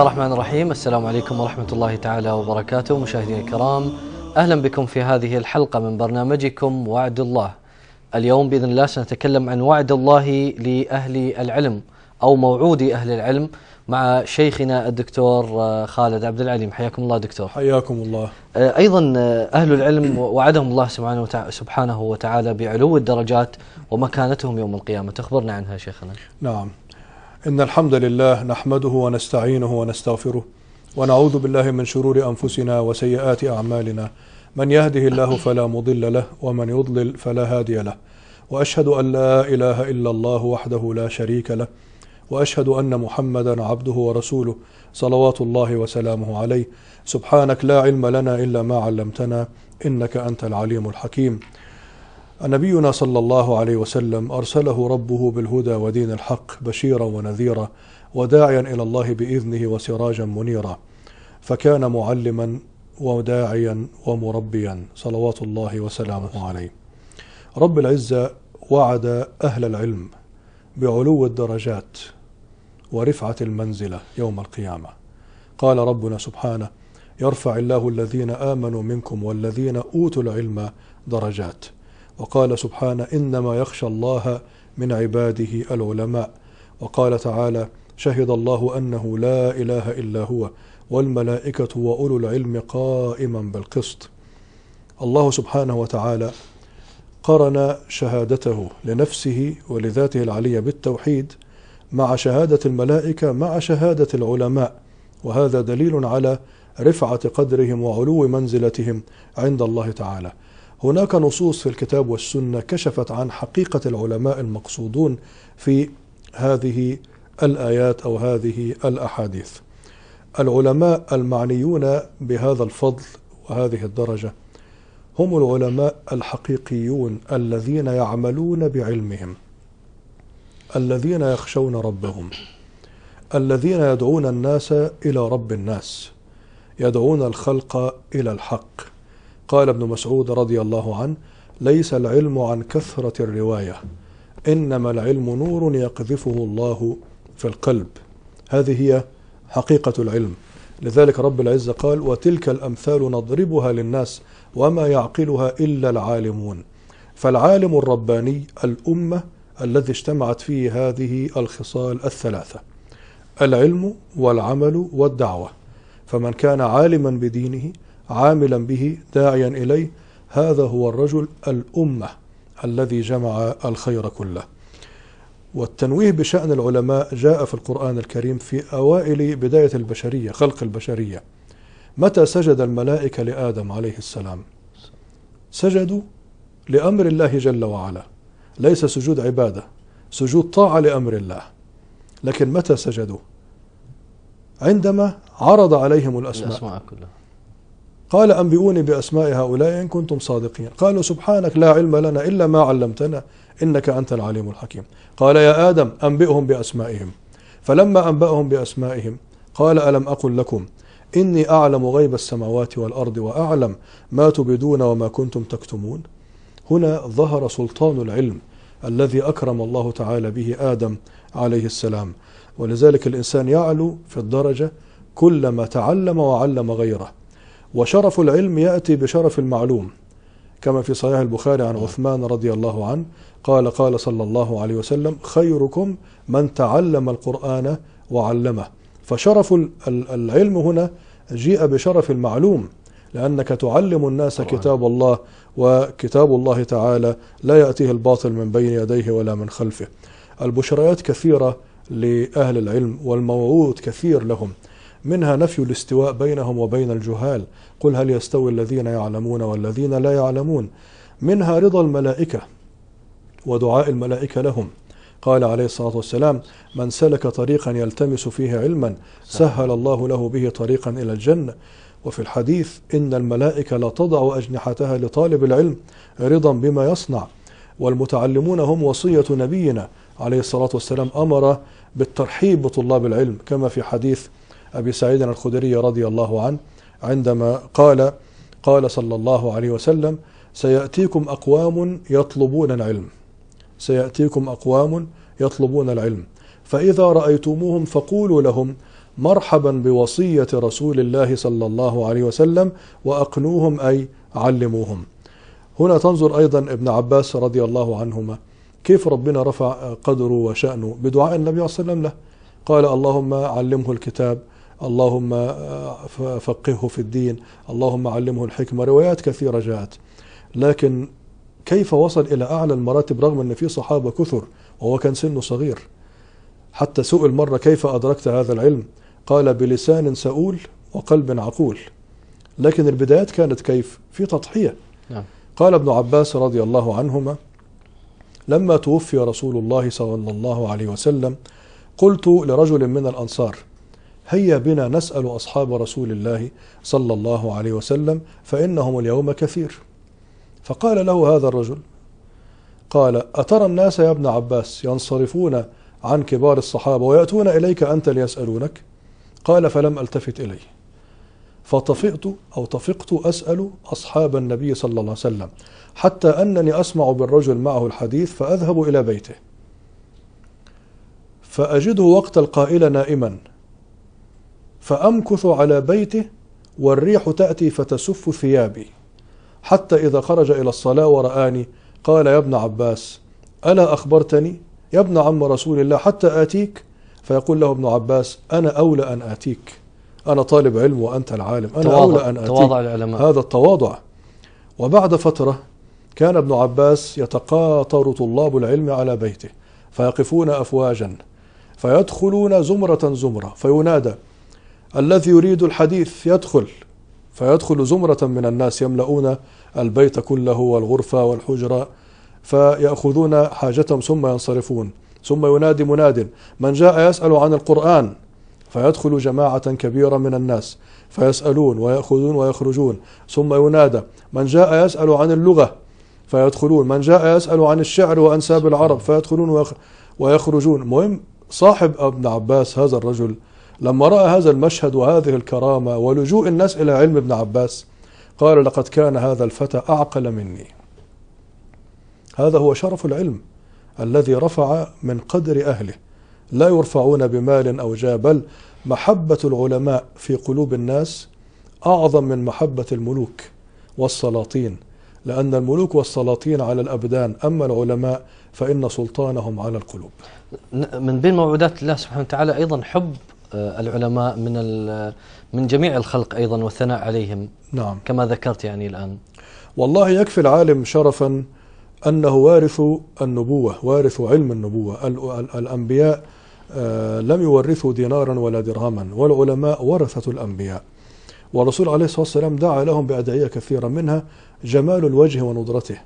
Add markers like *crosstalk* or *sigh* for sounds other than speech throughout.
الله الرحمن الرحيم السلام عليكم ورحمة الله تعالى وبركاته مشاهدينا الكرام أهلا بكم في هذه الحلقة من برنامجكم وعد الله اليوم بإذن الله سنتكلم عن وعد الله لأهل العلم أو موعود أهل العلم مع شيخنا الدكتور خالد عبد العليم حياكم الله دكتور حياكم الله أيضا أهل العلم وعدهم الله سبحانه وتعالى بعلو الدرجات ومكانتهم يوم القيامة تخبرنا عنها شيخنا نعم إن الحمد لله نحمده ونستعينه ونستغفره ونعوذ بالله من شرور أنفسنا وسيئات أعمالنا من يهده الله فلا مضل له ومن يضلل فلا هادي له وأشهد أن لا إله إلا الله وحده لا شريك له وأشهد أن محمدا عبده ورسوله صلوات الله وسلامه عليه سبحانك لا علم لنا إلا ما علمتنا إنك أنت العليم الحكيم نبينا صلى الله عليه وسلم أرسله ربه بالهدى ودين الحق بشيرا ونذيرا وداعيا إلى الله بإذنه وسراجا منيرا فكان معلما وداعيا ومربيا صلوات الله وسلامه عليه رب العزة وعد أهل العلم بعلو الدرجات ورفعة المنزلة يوم القيامة قال ربنا سبحانه يرفع الله الذين آمنوا منكم والذين أوتوا العلم درجات وقال سبحانه إنما يخشى الله من عباده العلماء وقال تعالى شهد الله أنه لا إله إلا هو والملائكة وأولو العلم قائما بالقسط الله سبحانه وتعالى قرن شهادته لنفسه ولذاته العلية بالتوحيد مع شهادة الملائكة مع شهادة العلماء وهذا دليل على رفعة قدرهم وعلو منزلتهم عند الله تعالى هناك نصوص في الكتاب والسنة كشفت عن حقيقة العلماء المقصودون في هذه الآيات أو هذه الأحاديث العلماء المعنيون بهذا الفضل وهذه الدرجة هم العلماء الحقيقيون الذين يعملون بعلمهم الذين يخشون ربهم الذين يدعون الناس إلى رب الناس يدعون الخلق إلى الحق قال ابن مسعود رضي الله عنه ليس العلم عن كثرة الرواية إنما العلم نور يقذفه الله في القلب هذه هي حقيقة العلم لذلك رب العزة قال وتلك الأمثال نضربها للناس وما يعقلها إلا العالمون فالعالم الرباني الأمة الذي اجتمعت فيه هذه الخصال الثلاثة العلم والعمل والدعوة فمن كان عالما بدينه عاملا به داعيا إليه هذا هو الرجل الأمة الذي جمع الخير كله والتنويه بشأن العلماء جاء في القرآن الكريم في أوائل بداية البشرية خلق البشرية متى سجد الملائكة لآدم عليه السلام سجدوا لأمر الله جل وعلا ليس سجود عبادة سجود طاعة لأمر الله لكن متى سجدوا عندما عرض عليهم الأسماء, الأسماء كلها قال أنبئوني بأسماء هؤلاء إن كنتم صادقين قالوا سبحانك لا علم لنا إلا ما علمتنا إنك أنت العليم الحكيم قال يا آدم أنبئهم بأسمائهم فلما أنبأهم بأسمائهم قال ألم أقل لكم إني أعلم غيب السماوات والأرض وأعلم ما تبدون وما كنتم تكتمون هنا ظهر سلطان العلم الذي أكرم الله تعالى به آدم عليه السلام ولذلك الإنسان يعلو في الدرجة كلما تعلم وعلم غيره وشرف العلم يأتي بشرف المعلوم كما في صحيح البخاري عن عثمان رضي الله عنه قال قال صلى الله عليه وسلم خيركم من تعلم القرآن وعلمه فشرف العلم هنا جيء بشرف المعلوم لأنك تعلم الناس كتاب الله وكتاب الله تعالى لا يأتيه الباطل من بين يديه ولا من خلفه البشريات كثيرة لأهل العلم والموعود كثير لهم منها نفي الاستواء بينهم وبين الجهال قل هل يستوي الذين يعلمون والذين لا يعلمون منها رضا الملائكة ودعاء الملائكة لهم قال عليه الصلاة والسلام من سلك طريقا يلتمس فيه علما سهل الله له به طريقا إلى الجنة وفي الحديث إن الملائكة لا تضع أجنحتها لطالب العلم رضا بما يصنع والمتعلمون هم وصية نبينا عليه الصلاة والسلام أمر بالترحيب بطلاب العلم كما في حديث أبي سعيد الخدري رضي الله عنه عندما قال قال صلى الله عليه وسلم سيأتيكم أقوام يطلبون العلم سيأتيكم أقوام يطلبون العلم فإذا رأيتموهم فقولوا لهم مرحبا بوصية رسول الله صلى الله عليه وسلم وأقنوهم أي علموهم هنا تنظر أيضا ابن عباس رضي الله عنهما كيف ربنا رفع قدره وشأنه بدعاء النبي صلى الله عليه وسلم له قال اللهم علمه الكتاب اللهم آه، فقهه في الدين اللهم علمه الحكمة روايات كثيرة جاءت لكن كيف وصل إلى أعلى المراتب رغم أن في صحابة كثر وهو كان سنه صغير حتى سئل مرة كيف أدركت هذا العلم قال بلسان سؤول وقلب عقول لكن البدايات كانت كيف في تضحية نعم. قال ابن عباس رضي الله عنهما لما توفي رسول الله صلى الله عليه وسلم قلت لرجل من الأنصار هيا بنا نسأل أصحاب رسول الله صلى الله عليه وسلم فإنهم اليوم كثير فقال له هذا الرجل قال أترى الناس يا ابن عباس ينصرفون عن كبار الصحابة ويأتون إليك أنت ليسألونك قال فلم ألتفت إليه فطفقت أو طفقت أسأل أصحاب النبي صلى الله عليه وسلم حتى أنني أسمع بالرجل معه الحديث فأذهب إلى بيته فأجده وقت القائل نائما فأمكث على بيته والريح تأتي فتسف ثيابي حتى إذا خرج إلى الصلاة ورآني قال يا ابن عباس ألا أخبرتني يا ابن عم رسول الله حتى آتيك فيقول له ابن عباس أنا أولى أن آتيك أنا طالب علم وأنت العالم أنا تواضع أولى أن آتيك تواضع العلماء هذا التواضع وبعد فترة كان ابن عباس يتقاطر طلاب العلم على بيته فيقفون أفواجا فيدخلون زمرة زمرة فينادى الذي يريد الحديث يدخل فيدخل زمرة من الناس يملؤون البيت كله والغرفة والحجرة فيأخذون حاجتهم ثم ينصرفون ثم ينادي مناد من جاء يسأل عن القرآن فيدخل جماعة كبيرة من الناس فيسألون ويأخذون ويخرجون ثم ينادى من جاء يسأل عن اللغة فيدخلون من جاء يسأل عن الشعر وأنساب العرب فيدخلون ويخرجون مهم صاحب ابن عباس هذا الرجل لما رأى هذا المشهد وهذه الكرامة ولجوء الناس إلى علم ابن عباس قال لقد كان هذا الفتى أعقل مني هذا هو شرف العلم الذي رفع من قدر أهله لا يرفعون بمال أو جاه بل محبة العلماء في قلوب الناس أعظم من محبة الملوك والسلاطين لأن الملوك والسلاطين على الأبدان أما العلماء فإن سلطانهم على القلوب من بين موعودات الله سبحانه وتعالى أيضا حب آه، العلماء من من جميع الخلق أيضا والثناء عليهم نعم كما ذكرت يعني الآن والله يكفي العالم شرفا أنه وارث النبوة وارث علم النبوة الأنبياء آه، لم يورثوا دينارا ولا درهما والعلماء ورثة الأنبياء والرسول عليه الصلاة والسلام دعا لهم بأدعية كثيرة منها جمال الوجه وندرته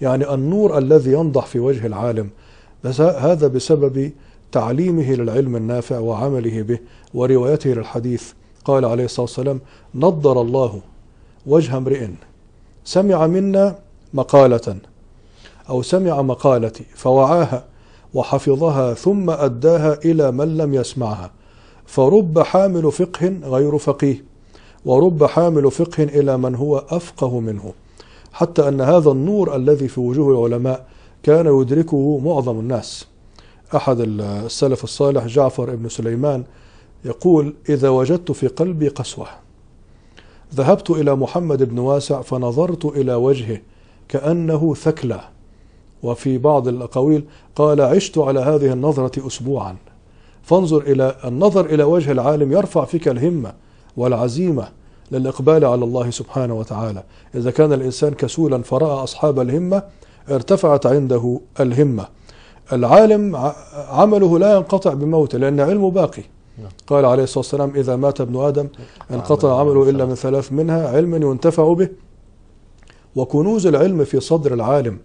يعني النور الذي ينضح في وجه العالم هذا بسبب تعليمه للعلم النافع وعمله به وروايته للحديث قال عليه الصلاة والسلام نضر الله وجه امرئ سمع منا مقالة أو سمع مقالتي فوعاها وحفظها ثم أداها إلى من لم يسمعها فرب حامل فقه غير فقيه ورب حامل فقه إلى من هو أفقه منه حتى أن هذا النور الذي في وجوه العلماء كان يدركه معظم الناس أحد السلف الصالح جعفر بن سليمان يقول إذا وجدت في قلبي قسوة ذهبت إلى محمد بن واسع فنظرت إلى وجهه كأنه ثكلى وفي بعض الأقاويل قال عشت على هذه النظرة أسبوعا فانظر إلى النظر إلى وجه العالم يرفع فيك الهمة والعزيمة للإقبال على الله سبحانه وتعالى إذا كان الإنسان كسولا فرأى أصحاب الهمة ارتفعت عنده الهمة العالم عمله لا ينقطع بموته لأن علمه باقي نعم. قال عليه الصلاة والسلام إذا مات ابن آدم نعم. انقطع عمله إلا من ثلاث منها علم ينتفع به وكنوز العلم في صدر العالم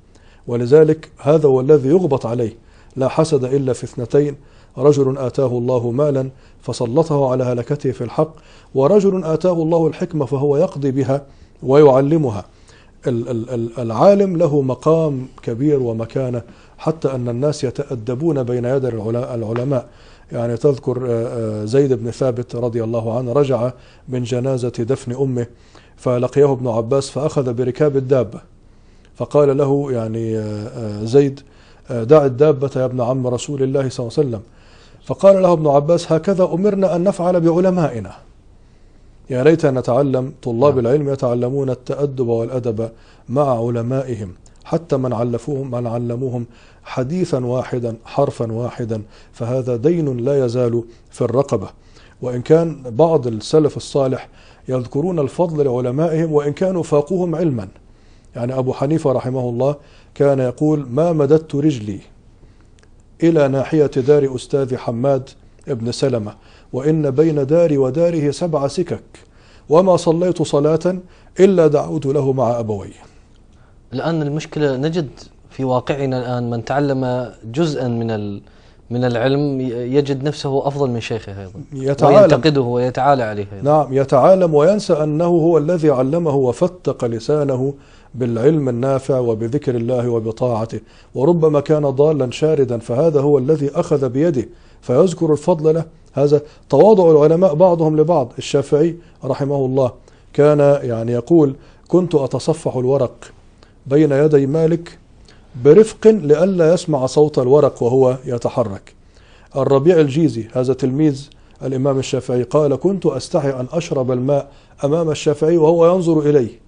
ولذلك هذا هو الذي يغبط عليه لا حسد إلا في اثنتين رجل آتاه الله مالا فسلطه على هلكته في الحق ورجل آتاه الله الحكمة فهو يقضي بها ويعلمها العالم له مقام كبير ومكانه حتى أن الناس يتأدبون بين يد العلماء يعني تذكر آه، آه، زيد بن ثابت رضي الله عنه رجع من جنازة دفن أمه فلقيه ابن عباس فأخذ بركاب الدابة فقال له يعني آه، زيد دع الدابة يا ابن عم رسول الله صلى الله عليه وسلم فقال له ابن عباس هكذا أمرنا أن نفعل بعلمائنا يا ليت نتعلم طلاب نعم. العلم يتعلمون التأدب والأدب مع علمائهم حتى من علفوهم من علموهم حديثا واحدا حرفا واحدا فهذا دين لا يزال في الرقبة وإن كان بعض السلف الصالح يذكرون الفضل لعلمائهم وإن كانوا فاقوهم علما يعني أبو حنيفة رحمه الله كان يقول ما مددت رجلي إلى ناحية دار أستاذ حماد ابن سلمة وإن بين داري وداره سبع سكك وما صليت صلاة إلا دعوت له مع أبويه الآن المشكلة نجد في واقعنا الآن من تعلم جزءا من من العلم يجد نفسه أفضل من شيخه أيضا يتعالم وينتقده ويتعالى عليه أيضا نعم يتعالم وينسى أنه هو الذي علمه وفتق لسانه بالعلم النافع وبذكر الله وبطاعته وربما كان ضالا شاردا فهذا هو الذي أخذ بيده فيذكر الفضل له هذا تواضع العلماء بعضهم لبعض الشافعي رحمه الله كان يعني يقول كنت أتصفح الورق بين يدي مالك برفق لئلا يسمع صوت الورق وهو يتحرك الربيع الجيزي هذا تلميذ الإمام الشافعي قال كنت أستحي أن أشرب الماء أمام الشافعي وهو ينظر إليه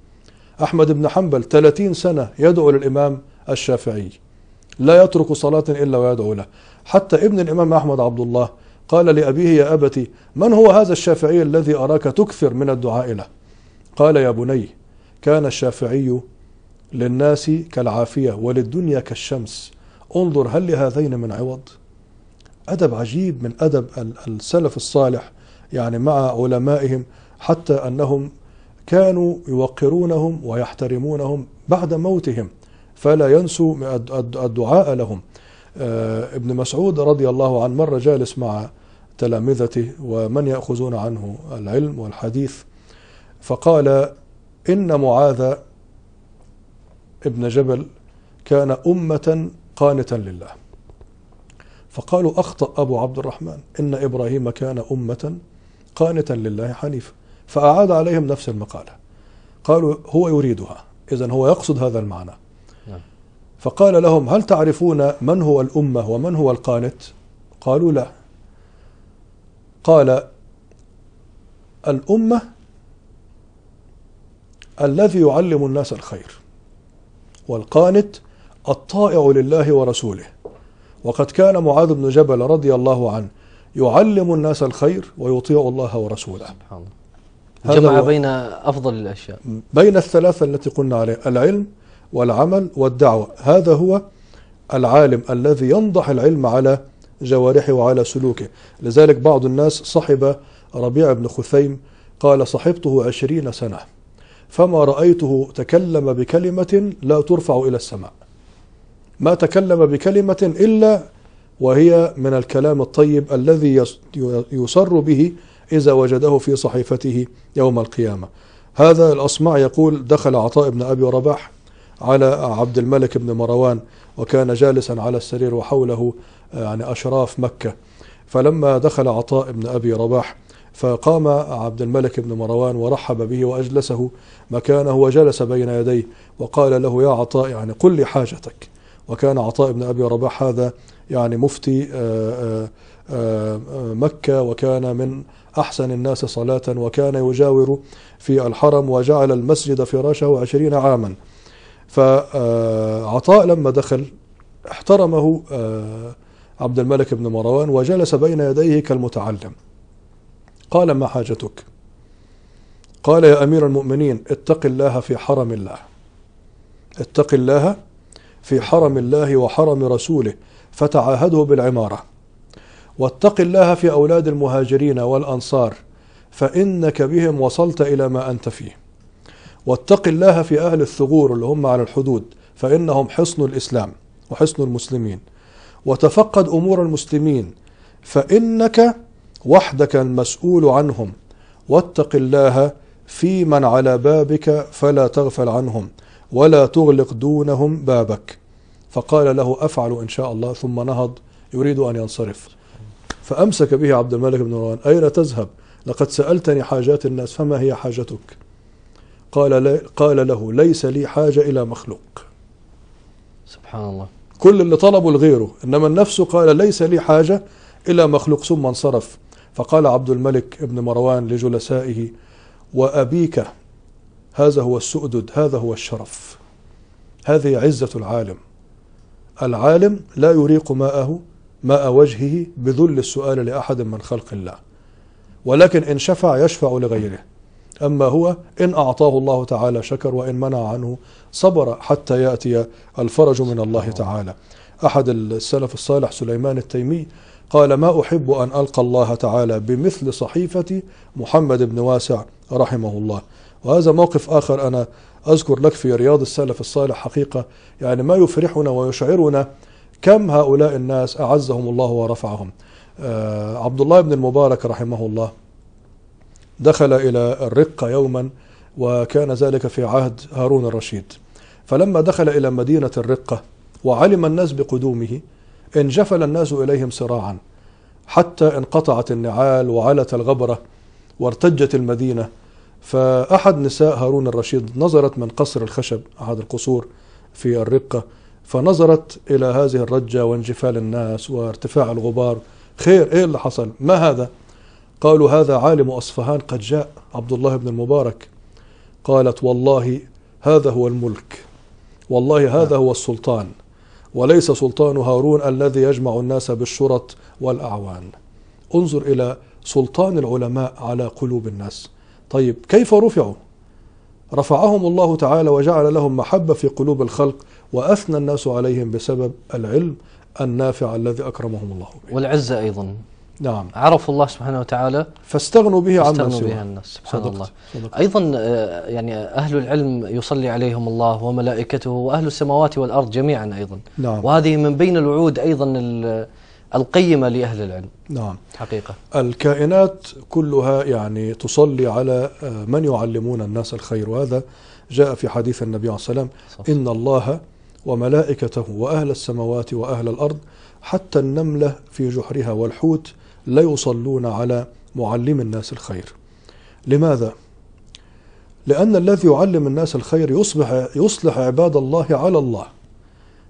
أحمد بن حنبل 30 سنة يدعو للإمام الشافعي لا يترك صلاة إلا ويدعو له حتى ابن الإمام أحمد عبد الله قال لأبيه يا أبتي من هو هذا الشافعي الذي أراك تكثر من الدعاء له قال يا بني كان الشافعي للناس كالعافية وللدنيا كالشمس انظر هل لهذين من عوض أدب عجيب من أدب السلف الصالح يعني مع علمائهم حتى أنهم كانوا يوقرونهم ويحترمونهم بعد موتهم فلا ينسوا الدعاء لهم آه، ابن مسعود رضي الله عنه مرة جالس مع تلامذته ومن يأخذون عنه العلم والحديث فقال إن معاذ ابن جبل كان أمة قانتا لله فقالوا أخطأ أبو عبد الرحمن إن إبراهيم كان أمة قانتا لله حنيفا فأعاد عليهم نفس المقالة قالوا هو يريدها إذا هو يقصد هذا المعنى نعم. فقال لهم هل تعرفون من هو الأمة ومن هو القانت قالوا لا قال الأمة الذي يعلم الناس الخير والقانت الطائع لله ورسوله وقد كان معاذ بن جبل رضي الله عنه يعلم الناس الخير ويطيع الله ورسوله سبحان الله جمع بين أفضل الأشياء بين الثلاثة التي قلنا عليها العلم والعمل والدعوة هذا هو العالم الذي ينضح العلم على جوارحه وعلى سلوكه لذلك بعض الناس صحب ربيع بن خثيم قال صحبته عشرين سنة فما رأيته تكلم بكلمة لا ترفع إلى السماء ما تكلم بكلمة إلا وهي من الكلام الطيب الذي يسر به إذا وجده في صحيفته يوم القيامة هذا الأصمع يقول دخل عطاء بن أبي رباح على عبد الملك بن مروان وكان جالسا على السرير وحوله يعني أشراف مكة فلما دخل عطاء بن أبي رباح فقام عبد الملك بن مروان ورحب به وأجلسه مكانه وجلس بين يديه وقال له يا عطاء يعني قل لي حاجتك وكان عطاء بن أبي رباح هذا يعني مفتي آه، آه، آه، مكة وكان من أحسن الناس صلاة وكان يجاور في الحرم وجعل المسجد فراشه عشرين عاما فعطاء لما دخل احترمه عبد الملك بن مروان وجلس بين يديه كالمتعلم قال ما حاجتك قال يا أمير المؤمنين اتق الله في حرم الله اتق الله في حرم الله وحرم رسوله فتعاهده بالعمارة واتق الله في أولاد المهاجرين والأنصار فإنك بهم وصلت إلى ما أنت فيه واتق الله في أهل الثغور اللي هم على الحدود فإنهم حصن الإسلام وحصن المسلمين وتفقد أمور المسلمين فإنك وحدك المسؤول عنهم واتق الله في من على بابك فلا تغفل عنهم ولا تغلق دونهم بابك فقال له أفعل إن شاء الله ثم نهض يريد أن ينصرف فأمسك به عبد الملك بن مروان أين تذهب لقد سألتني حاجات الناس فما هي حاجتك قال, قال له ليس لي حاجة إلى مخلوق سبحان الله كل اللي طلبوا لغيره إنما النفس قال ليس لي حاجة إلى مخلوق ثم انصرف فقال عبد الملك بن مروان لجلسائه وأبيك هذا هو السؤدد هذا هو الشرف هذه عزة العالم العالم لا يريق ماءه ماء وجهه بذل السؤال لأحد من خلق الله ولكن إن شفع يشفع لغيره أما هو إن أعطاه الله تعالى شكر وإن منع عنه صبر حتى يأتي الفرج من الله تعالى أحد السلف الصالح سليمان التيمي قال ما أحب أن ألقى الله تعالى بمثل صحيفة محمد بن واسع رحمه الله وهذا موقف آخر أنا أذكر لك في رياض السلف الصالح حقيقة يعني ما يفرحنا ويشعرنا كم هؤلاء الناس أعزهم الله ورفعهم آه، عبد الله بن المبارك رحمه الله دخل إلى الرقة يوما وكان ذلك في عهد هارون الرشيد فلما دخل إلى مدينة الرقة وعلم الناس بقدومه انجفل الناس إليهم سراعا حتى انقطعت النعال وعلت الغبرة وارتجت المدينة فأحد نساء هارون الرشيد نظرت من قصر الخشب أحد القصور في الرقة فنظرت إلى هذه الرجة وانجفال الناس وارتفاع الغبار خير إيه اللي حصل ما هذا قالوا هذا عالم أصفهان قد جاء عبد الله بن المبارك قالت والله هذا هو الملك والله هذا هو السلطان وليس سلطان هارون الذي يجمع الناس بالشرط والأعوان انظر إلى سلطان العلماء على قلوب الناس طيب كيف رفعوا رفعهم الله تعالى وجعل لهم محبة في قلوب الخلق وأثنى الناس عليهم بسبب العلم النافع الذي أكرمهم الله به والعزة أيضا نعم عرفوا الله سبحانه وتعالى فاستغنوا به عن به عن الناس سبحان صدقت الله صدقت أيضا آه، يعني أهل العلم يصلي عليهم الله وملائكته وأهل السماوات والأرض جميعا أيضا نعم وهذه من بين الوعود أيضا القيمة لأهل العلم نعم حقيقة الكائنات كلها يعني تصلي على آه، من يعلمون الناس الخير وهذا جاء في حديث النبي عليه الصلاة والسلام إن الله وملائكته وأهل السماوات وأهل الأرض حتى النملة في جحرها والحوت لا يصلون على معلم الناس الخير لماذا؟ لأن الذي يعلم الناس الخير يصبح يصلح عباد الله على الله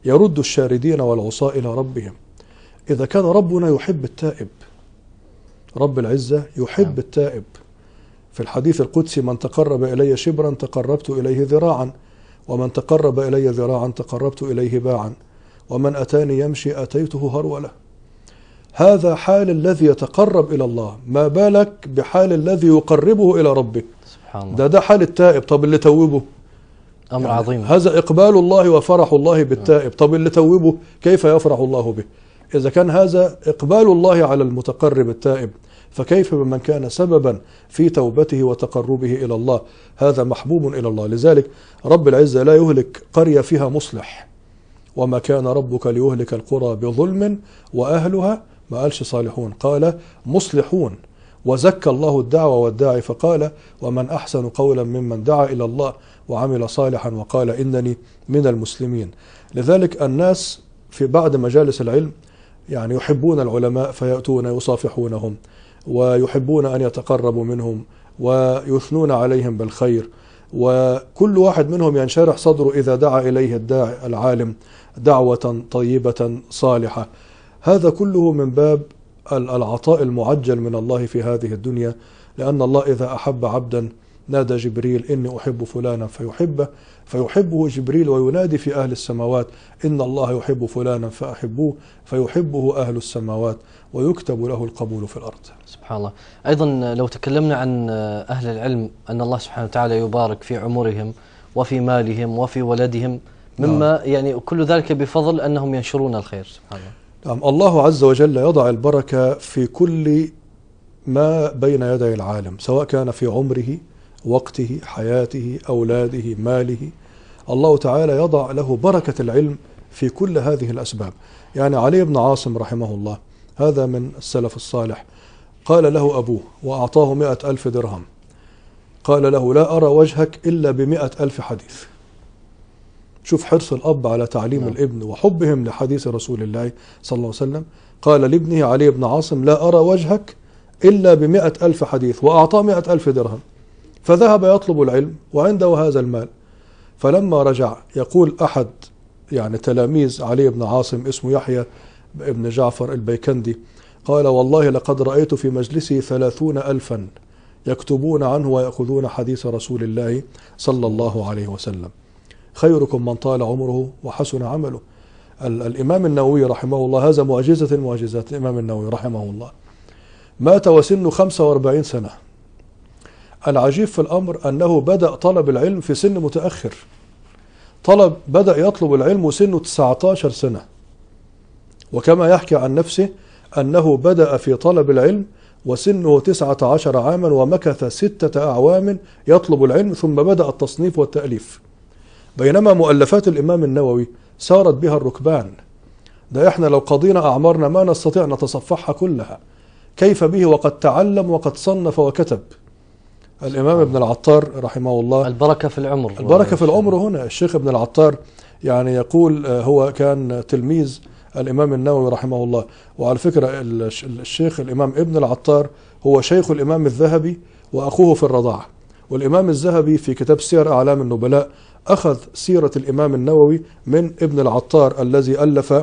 يرد الشاردين والعصاة إلى ربهم إذا كان ربنا يحب التائب رب العزة يحب نعم. التائب في الحديث القدسي من تقرب إلي شبرا تقربت إليه ذراعا ومن تقرب إلي ذراعا تقربت إليه باعا ومن أتاني يمشي أتيته هرولة هذا حال الذي يتقرب إلى الله ما بالك بحال الذي يقربه إلى ربه سبحان الله ده ده حال التائب طب اللي توبه أمر يعني عظيم هذا إقبال الله وفرح الله بالتائب طب اللي توبه كيف يفرح الله به إذا كان هذا إقبال الله على المتقرب التائب فكيف بمن كان سببا في توبته وتقربه إلى الله هذا محبوب إلى الله لذلك رب العزة لا يهلك قرية فيها مصلح وما كان ربك ليهلك القرى بظلم وأهلها ما قالش صالحون قال مصلحون وزكى الله الدعوة والداعي فقال ومن أحسن قولا ممن دعا إلى الله وعمل صالحا وقال إنني من المسلمين لذلك الناس في بعض مجالس العلم يعني يحبون العلماء فيأتون يصافحونهم ويحبون أن يتقربوا منهم ويثنون عليهم بالخير وكل واحد منهم ينشرح صدره إذا دعا إليه الداعي العالم دعوة طيبة صالحة هذا كله من باب العطاء المعجل من الله في هذه الدنيا لأن الله إذا أحب عبدا نادى جبريل إني أحب فلانا فيحبه فيحبه جبريل وينادي في أهل السماوات إن الله يحب فلانا فأحبوه فيحبه أهل السماوات ويكتب له القبول في الأرض سبحان الله أيضا لو تكلمنا عن أهل العلم أن الله سبحانه وتعالى يبارك في عمرهم وفي مالهم وفي ولدهم نعم. مما نعم. يعني كل ذلك بفضل أنهم ينشرون الخير سبحان الله نعم الله عز وجل يضع البركة في كل ما بين يدي العالم سواء كان في عمره وقته حياته أولاده ماله الله تعالى يضع له بركة العلم في كل هذه الأسباب يعني علي بن عاصم رحمه الله هذا من السلف الصالح قال له أبوه وأعطاه مئة ألف درهم قال له لا أرى وجهك إلا بمئة ألف حديث شوف حرص الأب على تعليم نعم. الابن وحبهم لحديث رسول الله صلى الله عليه وسلم قال لابنه علي بن عاصم لا أرى وجهك إلا بمئة ألف حديث وأعطاه مئة ألف درهم فذهب يطلب العلم وعنده هذا المال فلما رجع يقول أحد يعني تلاميذ علي بن عاصم اسمه يحيى بن جعفر البيكندي قال والله لقد رأيت في مجلسه ثلاثون ألفا يكتبون عنه ويأخذون حديث رسول الله صلى الله عليه وسلم خيركم من طال عمره وحسن عمله الإمام النووي رحمه الله هذا معجزة معجزات الإمام النووي رحمه الله مات وسنه 45 سنة العجيب في الأمر أنه بدأ طلب العلم في سن متأخر طلب بدأ يطلب العلم وسنه 19 سنة وكما يحكي عن نفسه أنه بدأ في طلب العلم وسنه 19 عاما ومكث ستة أعوام يطلب العلم ثم بدأ التصنيف والتأليف بينما مؤلفات الإمام النووي سارت بها الركبان ده إحنا لو قضينا أعمارنا ما نستطيع نتصفحها كلها كيف به وقد تعلم وقد صنف وكتب الإمام ابن العطار رحمه الله البركة في العمر البركة في العمر هنا الشيخ ابن العطار يعني يقول آه، هو كان تلميذ الإمام النووي رحمه الله وعلى فكرة الشيخ الإمام ابن العطار هو شيخ الإمام الذهبي وأخوه في الرضاعة والإمام الذهبي في كتاب سير أعلام النبلاء أخذ سيرة الإمام النووي من ابن العطار الذي ألف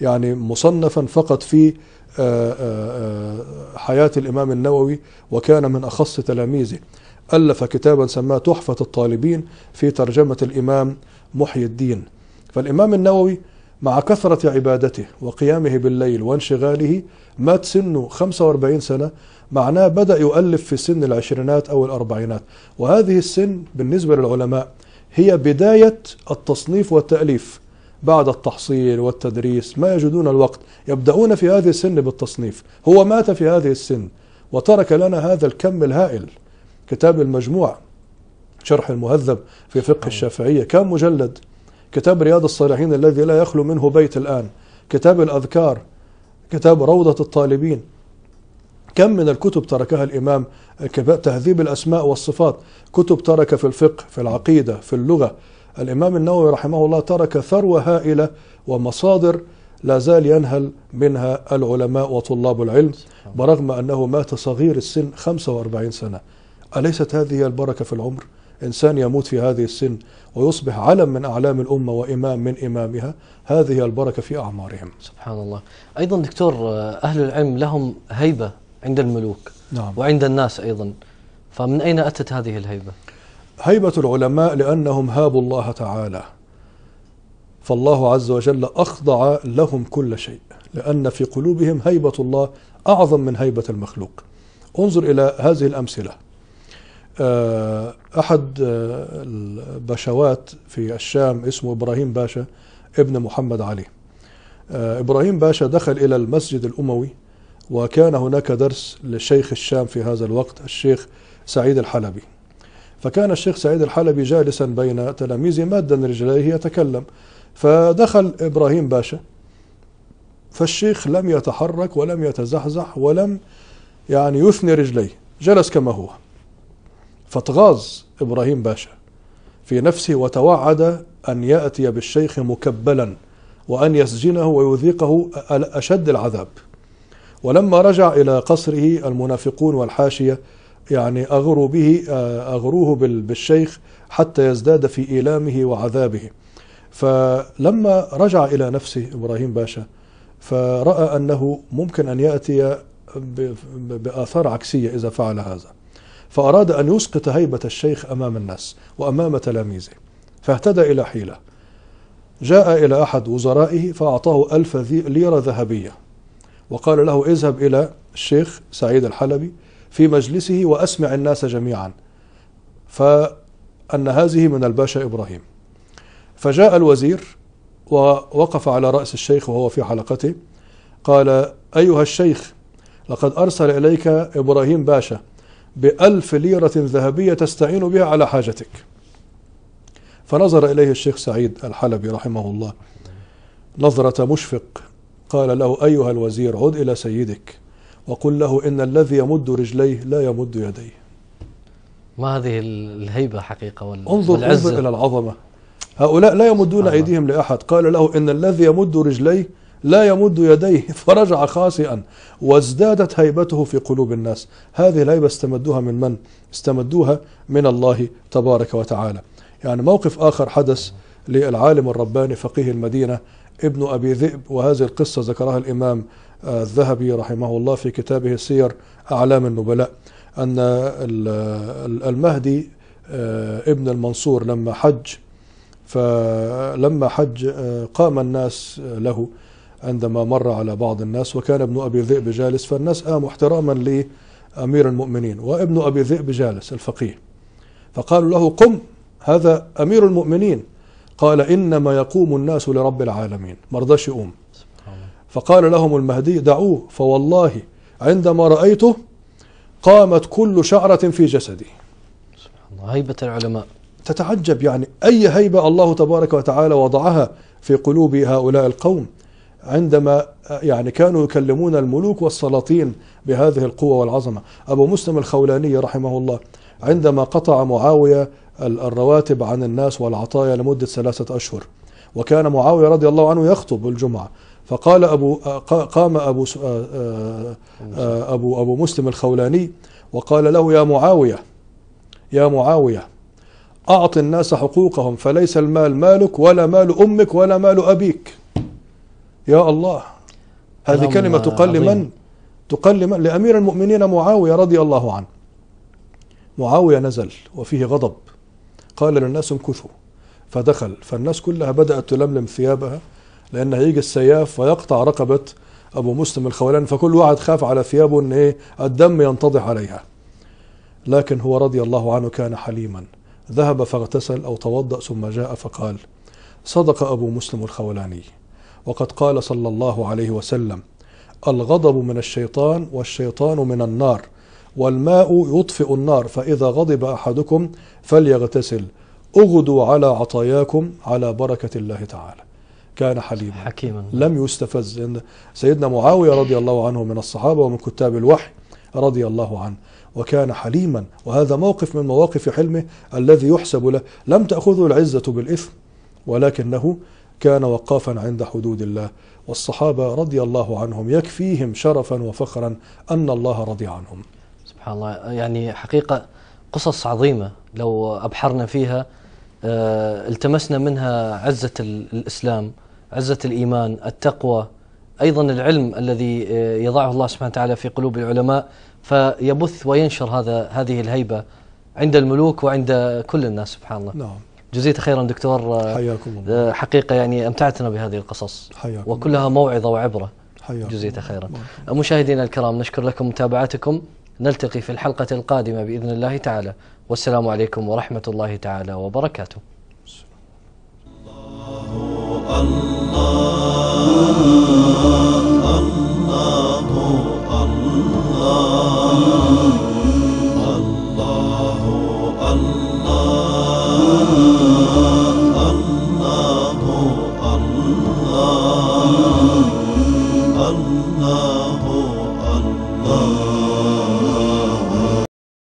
يعني مصنفا فقط في آه، آه، آه، حياة الإمام النووي وكان من أخص تلاميذه ألف كتابا سماه تحفة الطالبين في ترجمة الإمام محي الدين فالإمام النووي مع كثرة عبادته وقيامه بالليل وانشغاله مات سنه 45 سنة معناه بدأ يؤلف في سن العشرينات أو الأربعينات وهذه السن بالنسبة للعلماء هي بداية التصنيف والتأليف بعد التحصيل والتدريس ما يجدون الوقت يبدأون في هذه السن بالتصنيف هو مات في هذه السن وترك لنا هذا الكم الهائل كتاب المجموع شرح المهذب في فقه نعم. الشافعية كم مجلد كتاب رياض الصالحين الذي لا يخلو منه بيت الآن كتاب الأذكار كتاب روضة الطالبين كم من الكتب تركها الإمام تهذيب الأسماء والصفات كتب ترك في الفقه في العقيدة في اللغة الإمام النووي رحمه الله ترك ثروة هائلة ومصادر لا زال ينهل منها العلماء وطلاب العلم برغم أنه مات صغير السن 45 سنة أليست هذه البركة في العمر؟ إنسان يموت في هذه السن ويصبح علم من أعلام الأمة وإمام من إمامها هذه البركة في أعمارهم سبحان الله أيضا دكتور آه، أهل العلم لهم هيبة عند الملوك نعم. وعند الناس أيضا فمن أين أتت هذه الهيبة؟ هيبة العلماء لأنهم هابوا الله تعالى فالله عز وجل أخضع لهم كل شيء لأن في قلوبهم هيبة الله أعظم من هيبة المخلوق انظر إلى هذه الأمثلة آه، أحد آه، الباشوات في الشام اسمه إبراهيم باشا ابن محمد علي آه، إبراهيم باشا دخل إلى المسجد الأموي وكان هناك درس لشيخ الشام في هذا الوقت الشيخ سعيد الحلبي فكان الشيخ سعيد الحلبي جالسا بين تلاميذه مادا رجليه يتكلم فدخل إبراهيم باشا فالشيخ لم يتحرك ولم يتزحزح ولم يعني يثني رجليه جلس كما هو فاتغاظ إبراهيم باشا في نفسه وتوعد أن يأتي بالشيخ مكبلا وأن يسجنه ويذيقه أشد العذاب ولما رجع إلى قصره المنافقون والحاشية يعني أغروا به آه، أغروه بالشيخ حتى يزداد في إيلامه وعذابه فلما رجع إلى نفسه إبراهيم باشا فرأى أنه ممكن أن يأتي بآثار عكسية إذا فعل هذا فأراد أن يسقط هيبة الشيخ أمام الناس وأمام تلاميذه فاهتدى إلى حيلة جاء إلى أحد وزرائه فأعطاه ألف ليرة ذهبية وقال له اذهب إلى الشيخ سعيد الحلبي في مجلسه وأسمع الناس جميعا فأن هذه من الباشا إبراهيم فجاء الوزير ووقف على رأس الشيخ وهو في حلقته قال أيها الشيخ لقد أرسل إليك إبراهيم باشا بألف ليرة ذهبية تستعين بها على حاجتك فنظر إليه الشيخ سعيد الحلبي رحمه الله نظرة مشفق قال له أيها الوزير عد إلى سيدك وقل له إن الذي يمد رجليه لا يمد يديه ما هذه الهيبة حقيقة وال... انظر, والعزة. انظر إلى العظمة هؤلاء لا يمدون أيديهم لأحد قال له إن الذي يمد رجليه لا يمد يديه *laughs* فرجع خاسئا وازدادت هيبته في قلوب الناس هذه الهيبة استمدوها من من؟ استمدوها من الله تبارك وتعالى يعني موقف آخر حدث للعالم الرباني فقيه المدينة ابن أبي ذئب وهذه القصة ذكرها الإمام آه، الذهبي رحمه الله في كتابه سير أعلام النبلاء أن المهدي آه، ابن المنصور لما حج فلما حج آه، قام الناس له عندما مر على بعض الناس وكان ابن أبي ذئب جالس فالناس قاموا احتراما لأمير المؤمنين وابن أبي ذئب جالس الفقيه فقالوا له قم هذا أمير المؤمنين قال إنما يقوم الناس لرب العالمين مرضاش يقوم فقال لهم المهدي دعوه فوالله عندما رأيته قامت كل شعرة في جسدي سبحان الله هيبة العلماء تتعجب يعني أي هيبة الله تبارك وتعالى وضعها في قلوب هؤلاء القوم عندما يعني كانوا يكلمون الملوك والسلاطين بهذه القوة والعظمة أبو مسلم الخولاني رحمه الله عندما قطع معاوية الرواتب عن الناس والعطايا لمدة ثلاثة أشهر وكان معاوية رضي الله عنه يخطب الجمعة فقال أبو قام أبو أبو أبو مسلم الخولاني وقال له يا معاوية يا معاوية أعط الناس حقوقهم فليس المال مالك ولا مال أمك ولا مال أبيك يا الله هذه كلمة تقل من تقل من لأمير المؤمنين معاوية رضي الله عنه معاوية نزل وفيه غضب قال للناس امكثوا فدخل فالناس كلها بدأت تلملم ثيابها لأن هيجي السياف ويقطع رقبة أبو مسلم الخولان فكل واحد خاف على ثيابه أن إيه الدم ينتضح عليها لكن هو رضي الله عنه كان حليما ذهب فاغتسل أو توضأ ثم جاء فقال صدق أبو مسلم الخولاني وقد قال صلى الله عليه وسلم الغضب من الشيطان والشيطان من النار والماء يطفئ النار فإذا غضب أحدكم فليغتسل اغدوا على عطاياكم على بركة الله تعالى كان حليما حكيما لم يستفز سيدنا معاوية رضي الله عنه من الصحابة ومن كتاب الوحي رضي الله عنه وكان حليما وهذا موقف من مواقف حلمه الذي يحسب له لم تأخذه العزة بالإثم ولكنه كان وقافا عند حدود الله والصحابة رضي الله عنهم يكفيهم شرفا وفخرا أن الله رضي عنهم سبحان الله يعني حقيقة قصص عظيمة لو أبحرنا فيها آه، التمسنا منها عزة الإسلام عزة الإيمان التقوى أيضا العلم الذي آه، يضعه الله سبحانه وتعالى في قلوب العلماء فيبث وينشر هذا هذه الهيبة عند الملوك وعند كل الناس سبحان الله نعم جزيت خيرا دكتور آه، حياكم الله آه، حقيقة يعني أمتعتنا بهذه القصص حياكم وكلها موعظة وعبرة حياكم جزيت خيرا مشاهدينا الكرام نشكر لكم متابعتكم نلتقي في الحلقة القادمة بإذن الله تعالى والسلام عليكم ورحمة الله تعالى وبركاته الله الله